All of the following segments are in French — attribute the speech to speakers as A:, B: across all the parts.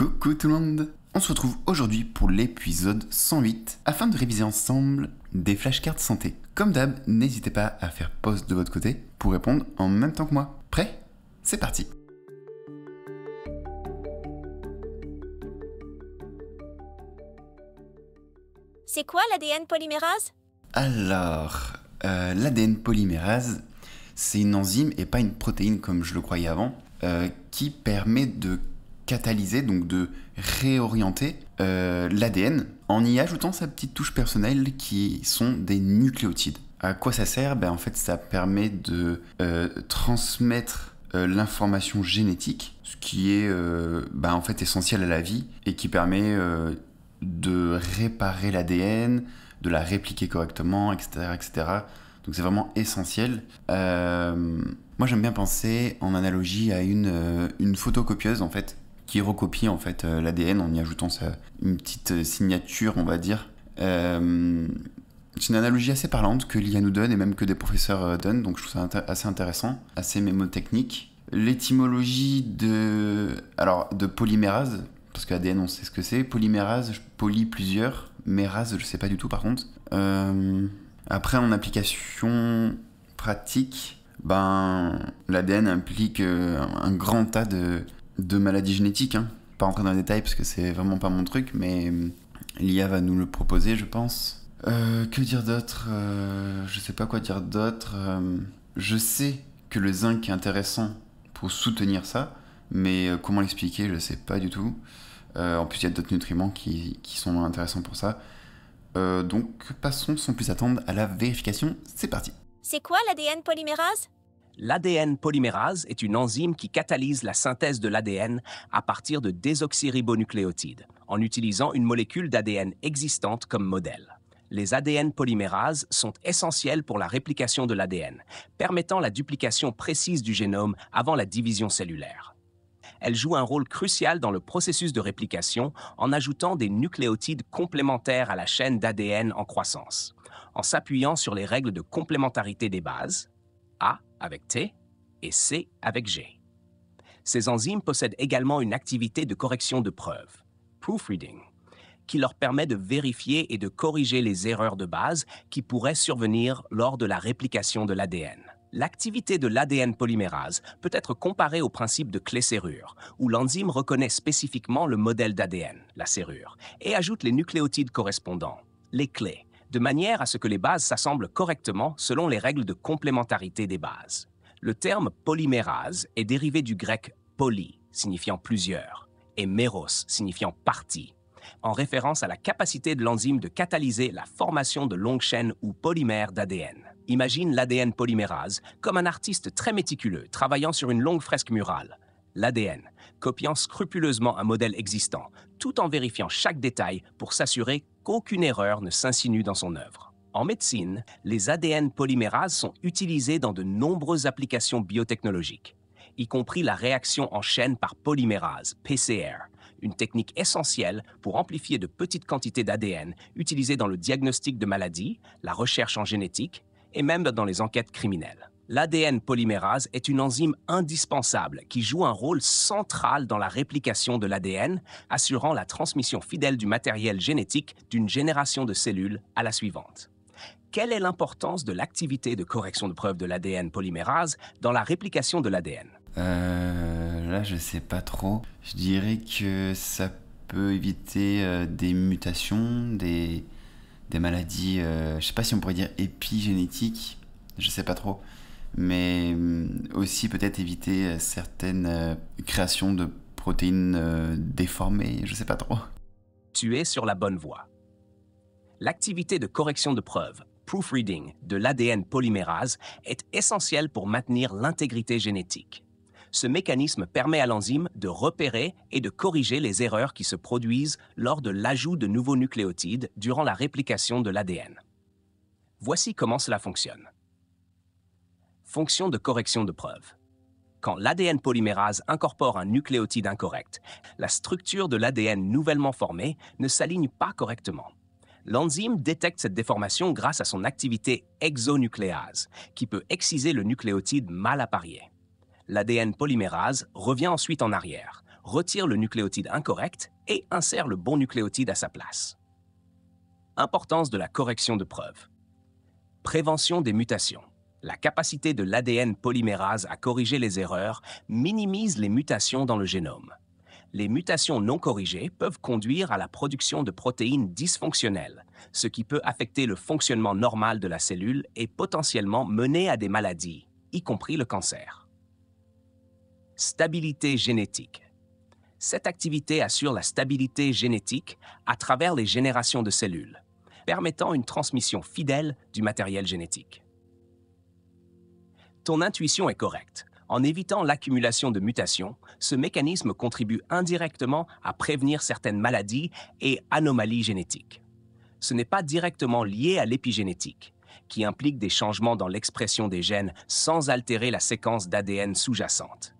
A: Coucou tout le monde On se retrouve aujourd'hui pour l'épisode 108 afin de réviser ensemble des flashcards santé. Comme d'hab, n'hésitez pas à faire pause de votre côté pour répondre en même temps que moi. Prêt C'est parti
B: C'est quoi l'ADN polymérase
A: Alors, euh, l'ADN polymérase, c'est une enzyme et pas une protéine comme je le croyais avant, euh, qui permet de catalyser, donc de réorienter euh, l'ADN en y ajoutant sa petite touche personnelle qui sont des nucléotides. À quoi ça sert ben, En fait, ça permet de euh, transmettre euh, l'information génétique, ce qui est ben, en fait essentiel à la vie et qui permet de réparer l'ADN, de la répliquer correctement, etc. etc. Donc c'est vraiment essentiel. moi j'aime bien penser en analogie à une, une photocopieuse en fait qui recopie en fait euh, l'ADN en y ajoutant sa, une petite euh, signature, on va dire. Euh, c'est une analogie assez parlante que l'IA nous donne et même que des professeurs donnent, donc je trouve ça assez intéressant, assez mémotechnique. L'étymologie de, alors, de polymérase, parce que l'ADN on sait ce que c'est, polymérase, poly plusieurs, mérase je sais pas du tout par contre. après en application pratique, ben l'ADN implique un grand tas de, de maladies génétiques. Hein. Pas rentrer dans les détails parce que c'est vraiment pas mon truc, mais euh, l'IA va nous le proposer, je pense. Euh, que dire d'autre euh, Je sais pas quoi dire d'autre. je sais que le zinc est intéressant pour soutenir ça, mais comment l'expliquer, je sais pas du tout. en plus, il y a d'autres nutriments qui, qui, sont intéressants pour ça. donc, passons sans plus attendre à la vérification. C'est parti.
B: C'est quoi l'ADN polymérase L'ADN polymérase est une enzyme qui catalyse la synthèse de l'ADN à partir de désoxyribonucléotides, en utilisant une molécule d'ADN existante comme modèle. Les ADN polymérases sont essentielles pour la réplication de l'ADN, permettant la duplication précise du génome avant la division cellulaire. Elles jouent un rôle crucial dans le processus de réplication en ajoutant des nucléotides complémentaires à la chaîne d'ADN en croissance, en s'appuyant sur les règles de complémentarité des bases, A avec T et C avec G. Ces enzymes possèdent également une activité de correction de preuves, proofreading, qui leur permet de vérifier et de corriger les erreurs de base qui pourraient survenir lors de la réplication de l'ADN. L'activité de l'ADN polymérase peut être comparée au principe de clé-serrure, où l'enzyme reconnaît spécifiquement le modèle d'ADN, la serrure, et ajoute les nucléotides correspondants, les clés, de manière à ce que les bases s'assemblent correctement selon les règles de complémentarité des bases. Le terme polymérase est dérivé du grec poly, signifiant plusieurs, et méros, signifiant partie, en référence à la capacité de l'enzyme de catalyser la formation de longues chaînes ou polymères d'ADN. Imagine l'ADN polymérase comme un artiste très méticuleux travaillant sur une longue fresque murale. L'ADN, copiant scrupuleusement un modèle existant, tout en vérifiant chaque détail pour s'assurer qu'aucune erreur ne s'insinue dans son œuvre. En médecine, les ADN polymérases sont utilisés dans de nombreuses applications biotechnologiques, y compris la réaction en chaîne par polymérase, PCR, une technique essentielle pour amplifier de petites quantités d'ADN utilisées dans le diagnostic de maladies, la recherche en génétique et même dans les enquêtes criminelles l'ADN polymérase est une enzyme indispensable qui joue un rôle central dans la réplication de l'ADN, assurant la transmission fidèle du matériel génétique d'une génération de cellules à la suivante. Quelle est l'importance de l'activité de correction de preuve de l'ADN polymérase dans la réplication de l'ADN
A: euh, Là, je ne sais pas trop. Je dirais que ça peut éviter euh, des mutations, des, maladies, je euh, je sais pas si on pourrait dire épigénétiques, je sais pas trop mais euh, aussi peut-être éviter euh, certaines euh, créations de protéines déformées, je ne sais pas trop.
B: Tu es sur la bonne voie. L'activité de correction de preuves, proofreading, de l'ADN polymérase est essentielle pour maintenir l'intégrité génétique. Ce mécanisme permet à l'enzyme de repérer et de corriger les erreurs qui se produisent lors de l'ajout de nouveaux nucléotides durant la réplication de l'ADN. Voici comment cela fonctionne. Fonction de correction de preuve. Quand l'ADN polymérase incorpore un nucléotide incorrect, la structure de l'ADN nouvellement formée ne s'aligne pas correctement. L'enzyme détecte cette déformation grâce à son activité exonucléase, qui peut exciser le nucléotide mal apparié. L'ADN polymérase revient ensuite en arrière, retire le nucléotide incorrect et insère le bon nucléotide à sa place. Importance de la correction de preuve. Prévention des mutations. La capacité de l'ADN polymérase à corriger les erreurs minimise les mutations dans le génome. Les mutations non corrigées peuvent conduire à la production de protéines dysfonctionnelles, ce qui peut affecter le fonctionnement normal de la cellule et potentiellement mener à des maladies, y compris le cancer. Stabilité génétique. Cette activité assure la stabilité génétique à travers les générations de cellules, permettant une transmission fidèle du matériel génétique. Ton intuition est correcte. En évitant l'accumulation de mutations, ce mécanisme contribue indirectement à prévenir certaines maladies et anomalies génétiques. Ce n'est pas directement lié à l'épigénétique, qui implique des changements dans l'expression des gènes sans altérer la séquence d'ADN sous-jacente.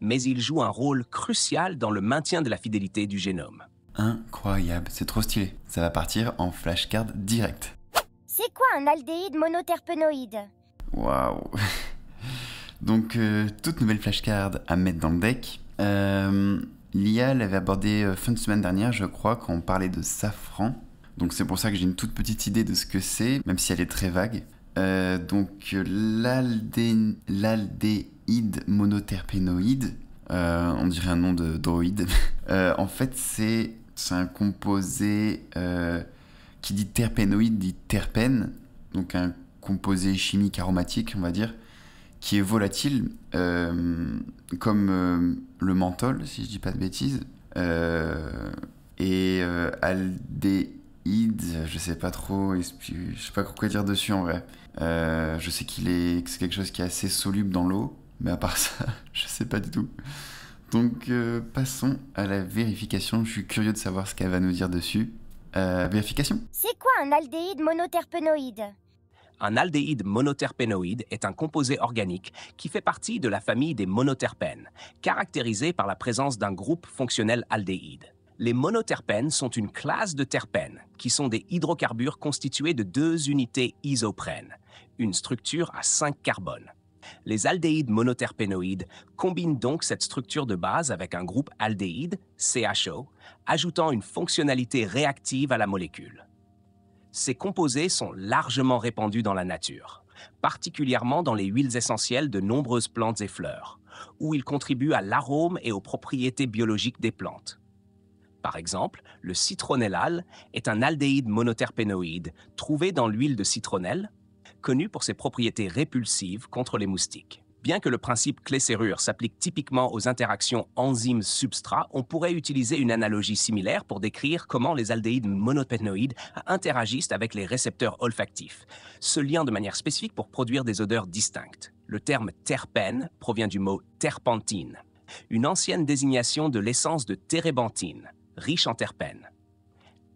B: Mais il joue un rôle crucial dans le maintien de la fidélité du
A: génome. Incroyable, c'est trop stylé. Ça va partir en flashcard direct.
B: C'est quoi un aldéhyde monoterpénoïde
A: Waouh Donc, euh, toute nouvelle flashcard à mettre dans le deck. Euh, L'IA l'avait abordée euh, fin de semaine dernière, je crois, quand on parlait de safran. Donc, c'est pour ça que j'ai une toute petite idée de ce que c'est, même si elle est très vague. donc, l'aldéhyde monoterpénoïde, on dirait un nom de droïde. en fait, c'est un composé qui dit terpénoïde, dit terpène, donc un composé chimique aromatique, on va dire, qui est volatile, euh, comme euh, le menthol, si je dis pas de bêtises, euh, et aldéhyde, je sais pas trop, je sais pas quoi dire dessus en vrai. je sais qu'il est, que c'est quelque chose qui est assez soluble dans l'eau, mais à part ça, je sais pas du tout. Donc passons à la vérification. Je suis curieux de savoir ce qu'elle va nous dire dessus. vérification.
B: C'est quoi un aldéhyde monoterpénoïde un aldéhyde monoterpénoïde est un composé organique qui fait partie de la famille des monoterpènes, caractérisé par la présence d'un groupe fonctionnel aldéhyde. Les monoterpènes sont une classe de terpènes qui sont des hydrocarbures constitués de deux unités isoprènes, une structure à cinq carbones. Les aldéhydes monoterpénoïdes combinent donc cette structure de base avec un groupe aldéhyde, CHO, ajoutant une fonctionnalité réactive à la molécule. Ces composés sont largement répandus dans la nature, particulièrement dans les huiles essentielles de nombreuses plantes et fleurs, où ils contribuent à l'arôme et aux propriétés biologiques des plantes. Par exemple, le citronellal est un aldéhyde monoterpénoïde trouvé dans l'huile de citronnelle, connue pour ses propriétés répulsives contre les moustiques. Bien que le principe clé-serrure s'applique typiquement aux interactions enzyme-substrat, on pourrait utiliser une analogie similaire pour décrire comment les aldéhydes monopénoïdes interagissent avec les récepteurs olfactifs, se liant de manière spécifique pour produire des odeurs distinctes. Le terme terpène provient du mot terpentine, une ancienne désignation de l'essence de térébenthine, riche en terpènes.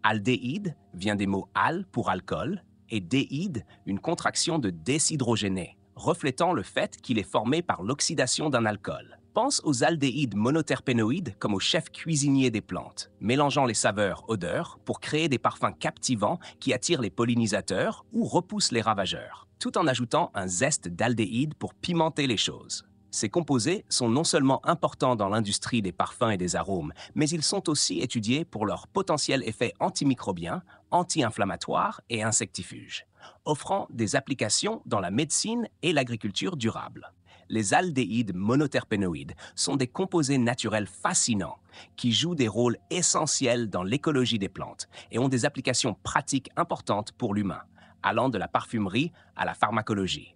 B: Aldéhyde vient des mots al pour alcool et déhyde, une contraction de déshydrogéné, reflétant le fait qu'il est formé par l'oxydation d'un alcool. Pense aux aldéhydes monoterpénoïdes comme au chef cuisinier des plantes, mélangeant les saveurs, odeurs pour créer des parfums captivants qui attirent les pollinisateurs ou repoussent les ravageurs, tout en ajoutant un zeste d'aldéhyde pour pimenter les choses. Ces composés sont non seulement importants dans l'industrie des parfums et des arômes, mais ils sont aussi étudiés pour leur potentiel effet antimicrobien, anti-inflammatoire et insectifuge offrant des applications dans la médecine et l'agriculture durable. Les aldéhydes monoterpénoïdes sont des composés naturels fascinants qui jouent des rôles essentiels dans l'écologie des plantes et ont des applications pratiques importantes pour l'humain, allant de la parfumerie à la pharmacologie.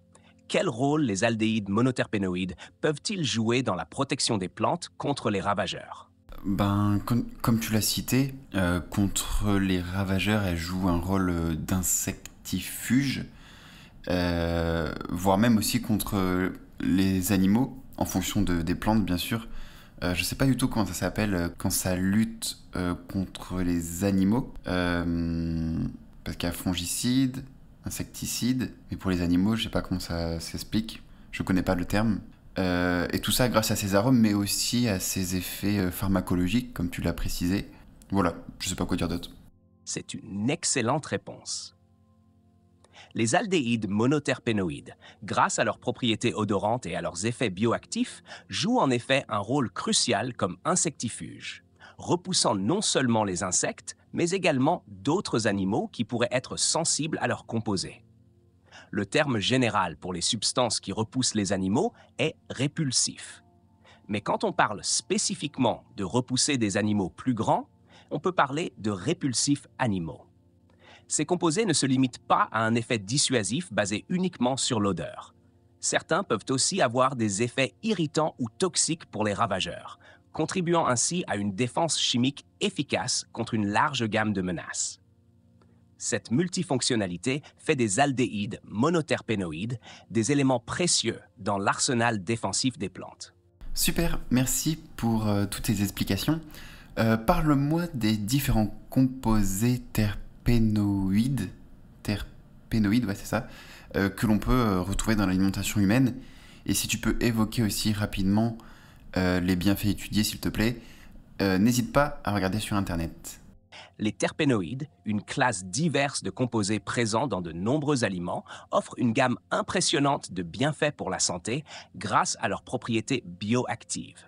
B: Quel rôle les aldéhydes monoterpénoïdes peuvent-ils jouer dans la protection des plantes contre les ravageurs
A: ben, comme tu l'as cité, euh, contre les ravageurs, elles jouent un rôle euh, d'insecte. Euh, voire même aussi contre les animaux, en fonction de, des plantes bien sûr. Euh, je sais pas du tout comment ça s'appelle euh, quand ça lutte contre les animaux. parce qu'il y a fongicide, insecticide, mais pour les animaux, je sais pas comment ça s'explique. Je connais pas le terme. et tout ça grâce à ses arômes, mais aussi à ses effets pharmacologiques, comme tu l'as précisé. Voilà, je sais pas quoi dire d'autre. C'est une excellente réponse
B: les aldéhydes monoterpénoïdes, grâce à leurs propriétés odorantes et à leurs effets bioactifs, jouent en effet un rôle crucial comme insectifuges, repoussant non seulement les insectes, mais également d'autres animaux qui pourraient être sensibles à leurs composés. Le terme général pour les substances qui repoussent les animaux est répulsif. Mais quand on parle spécifiquement de repousser des animaux plus grands, on peut parler de répulsifs animaux ces composés ne se limitent pas à un effet dissuasif basé uniquement sur l'odeur. Certains peuvent aussi avoir des effets irritants ou toxiques pour les ravageurs, contribuant ainsi à une défense chimique efficace contre une large gamme de menaces. Cette multifonctionnalité fait des aldéhydes monoterpénoïdes des éléments précieux dans l'arsenal défensif des plantes.
A: Super, merci pour euh, toutes ces explications. Euh, parle-moi des différents composés terpénoïdes terpénoïdes, terpénoïdes, c'est ça, euh, que l'on peut euh, retrouver dans l'alimentation humaine. Et si tu peux évoquer aussi rapidement euh, les bienfaits étudiés, s'il te plaît, n'hésite pas à regarder sur Internet.
B: Les terpénoïdes, une classe diverse de composés présents dans de nombreux aliments, offrent une gamme impressionnante de bienfaits pour la santé grâce à leurs propriétés bioactives.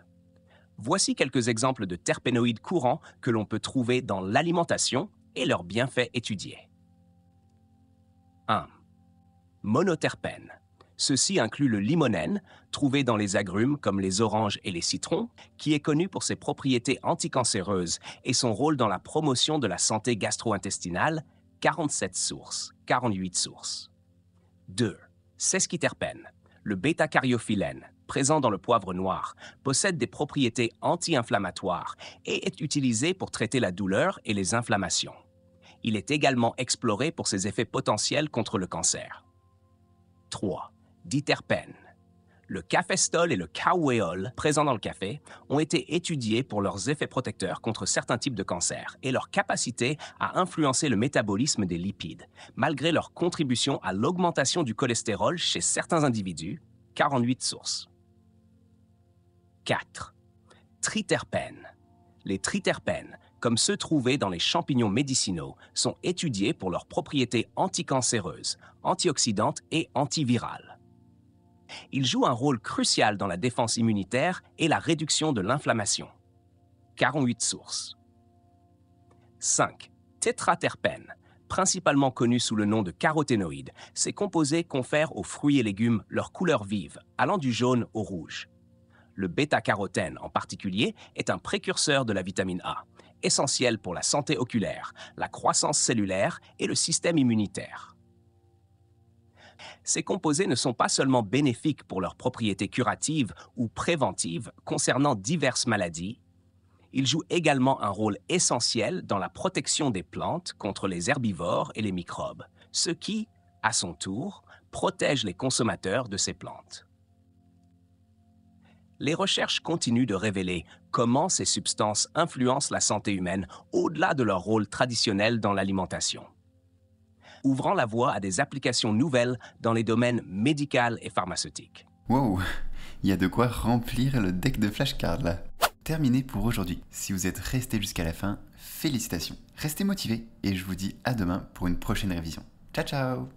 B: Voici quelques exemples de terpénoïdes courants que l'on peut trouver dans l'alimentation et leurs bienfaits étudiés. 1. Monoterpènes. Ceci inclut le limonène, trouvé dans les agrumes comme les oranges et les citrons, qui est connu pour ses propriétés anticancéreuses et son rôle dans la promotion de la santé gastro-intestinale, 47 sources, 48 sources. 2. sesquiterpènes. le bêta caryophyllène présent dans le poivre noir, possède des propriétés anti-inflammatoires et est utilisé pour traiter la douleur et les inflammations il est également exploré pour ses effets potentiels contre le cancer. 3. Diterpène. Le cafestol et le cawéol, présents dans le café, ont été étudiés pour leurs effets protecteurs contre certains types de cancers et leur capacité à influencer le métabolisme des lipides, malgré leur contribution à l'augmentation du cholestérol chez certains individus, 48 sources. 4. Triterpène. Les triterpènes, comme ceux trouvés dans les champignons médicinaux, sont étudiés pour leurs propriétés anticancéreuses, antioxydantes et antivirales. Ils jouent un rôle crucial dans la défense immunitaire et la réduction de l'inflammation. 48 sources. 5. Tétraterpène, principalement connu sous le nom de caroténoïde, ces composés confèrent aux fruits et légumes leur couleur vive, allant du jaune au rouge. Le bêta-carotène en particulier est un précurseur de la vitamine A, essentiels pour la santé oculaire, la croissance cellulaire et le système immunitaire. Ces composés ne sont pas seulement bénéfiques pour leurs propriétés curatives ou préventives concernant diverses maladies, ils jouent également un rôle essentiel dans la protection des plantes contre les herbivores et les microbes, ce qui, à son tour, protège les consommateurs de ces plantes. Les recherches continuent de révéler comment ces substances influencent la santé humaine au-delà de leur rôle traditionnel dans l'alimentation, ouvrant la voie à des applications nouvelles dans les domaines médical et pharmaceutique.
A: Wow, il y a de quoi remplir le deck de flashcards là. Terminé pour aujourd'hui. Si vous êtes resté jusqu'à la fin, félicitations. Restez motivés et je vous dis à demain pour une prochaine révision. Ciao ciao